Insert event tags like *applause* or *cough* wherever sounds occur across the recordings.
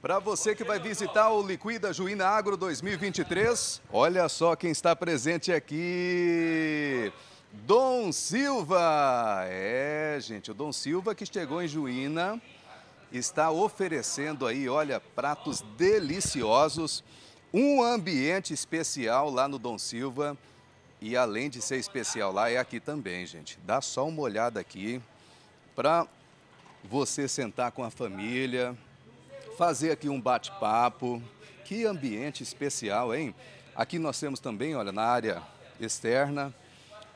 Para você que vai visitar o Liquida Juína Agro 2023, olha só quem está presente aqui. Dom Silva! É, gente, o Dom Silva que chegou em Juína está oferecendo aí, olha, pratos deliciosos, um ambiente especial lá no Dom Silva. E além de ser especial lá, é aqui também, gente. Dá só uma olhada aqui para você sentar com a família, fazer aqui um bate-papo. Que ambiente especial, hein? Aqui nós temos também, olha, na área externa,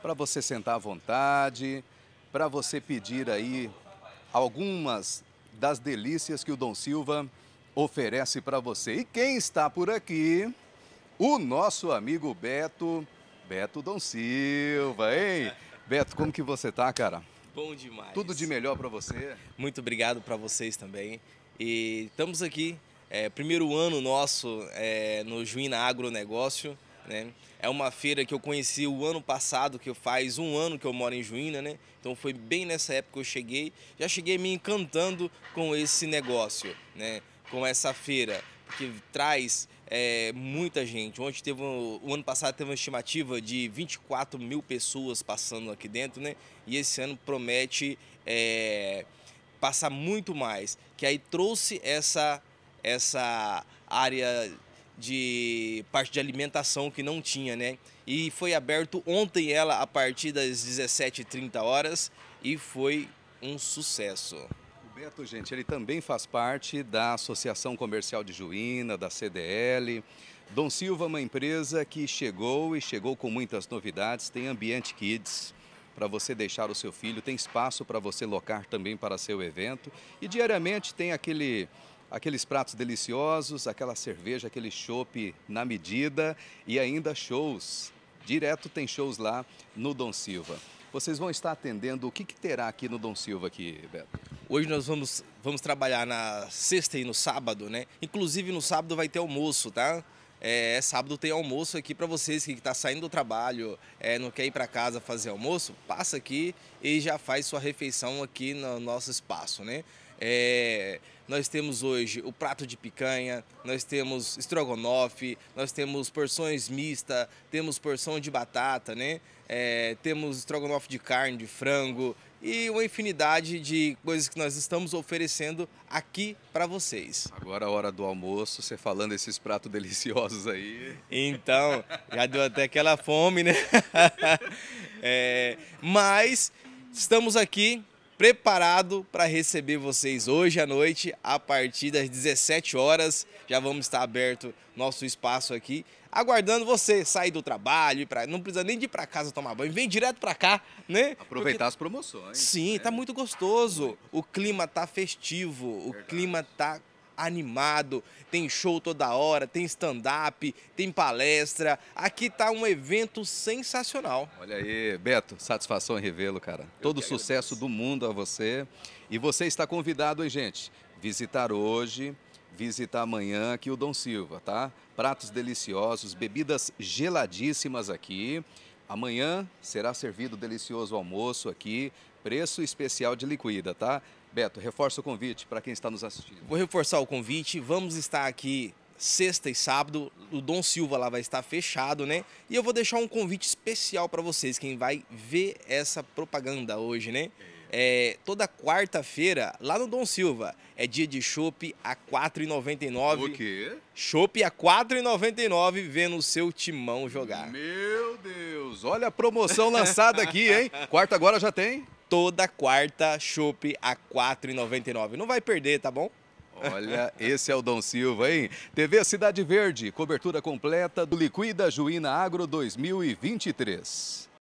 para você sentar à vontade, para você pedir aí algumas das delícias que o Dom Silva oferece para você. E quem está por aqui? O nosso amigo Beto, Beto Dom Silva, hein? Beto, como que você tá, cara? Bom demais. Tudo de melhor para você. Muito obrigado para vocês também. E estamos aqui, é, primeiro ano nosso é, no Juína Agronegócio. Né? É uma feira que eu conheci o ano passado, que faz um ano que eu moro em Juína, né? Então foi bem nessa época que eu cheguei. Já cheguei me encantando com esse negócio, né? Com essa feira, que traz é, muita gente. teve um, o ano passado teve uma estimativa de 24 mil pessoas passando aqui dentro, né? E esse ano promete... É, passar muito mais. Que aí trouxe essa, essa área de parte de alimentação que não tinha, né? E foi aberto ontem ela a partir das 17h30 horas e foi um sucesso. O Beto, gente, ele também faz parte da Associação Comercial de Juína, da CDL. Dom Silva é uma empresa que chegou e chegou com muitas novidades, tem Ambiente Kids para você deixar o seu filho, tem espaço para você locar também para seu evento. E diariamente tem aquele aqueles pratos deliciosos, aquela cerveja, aquele chopp na medida e ainda shows. Direto tem shows lá no Dom Silva. Vocês vão estar atendendo o que, que terá aqui no Dom Silva aqui, Beto? Hoje nós vamos, vamos trabalhar na sexta e no sábado, né? Inclusive no sábado vai ter almoço, tá? É, sábado tem almoço aqui para vocês que está saindo do trabalho, é, não quer ir para casa fazer almoço, passa aqui e já faz sua refeição aqui no nosso espaço, né? É, nós temos hoje o prato de picanha, nós temos estrogonofe, nós temos porções mista, temos porção de batata, né? É, temos estrogonofe de carne, de frango, e uma infinidade de coisas que nós estamos oferecendo aqui para vocês. Agora a é hora do almoço, você falando esses pratos deliciosos aí. Então, já deu até aquela fome, né? *laughs* É, mas estamos aqui preparado para receber vocês hoje à noite, a partir das 17 horas. Já vamos estar aberto nosso espaço aqui, aguardando você sair do trabalho, pra, não precisa nem de ir para casa tomar banho, vem direto para cá, né? Aproveitar Porque, as promoções. Sim, né? tá muito gostoso. O clima tá festivo, Verdade. o clima tá animado, tem show toda hora, tem stand-up, tem palestra. Aqui tá um evento sensacional. Olha aí, Beto, satisfação em revê-lo, cara. Todo sucesso do mundo a você. E você está convidado, hein, gente? Visitar hoje, visitar amanhã aqui o Dom Silva, tá? Pratos deliciosos, bebidas geladíssimas aqui. Amanhã será servido delicioso almoço aqui, preço especial de liquida, tá? Beto, reforça o convite para quem está nos assistindo. Vou reforçar o convite. Vamos estar aqui sexta e sábado. O Dom Silva lá vai estar fechado, né? E eu vou deixar um convite especial para vocês, quem vai ver essa propaganda hoje, né? É, toda quarta-feira, lá no Dom Silva, é dia de chope a R$ 4,99. O quê? Chope a R$ 4,99 vendo o seu timão jogar. Meu Deus, olha a promoção lançada aqui, hein? Quarta agora já tem? toda quarta, chope a R$ 4,99. Não vai perder, tá bom? Olha, esse é o Dom Silva, hein? TV Cidade Verde, cobertura completa do Liquida Juína Agro 2023.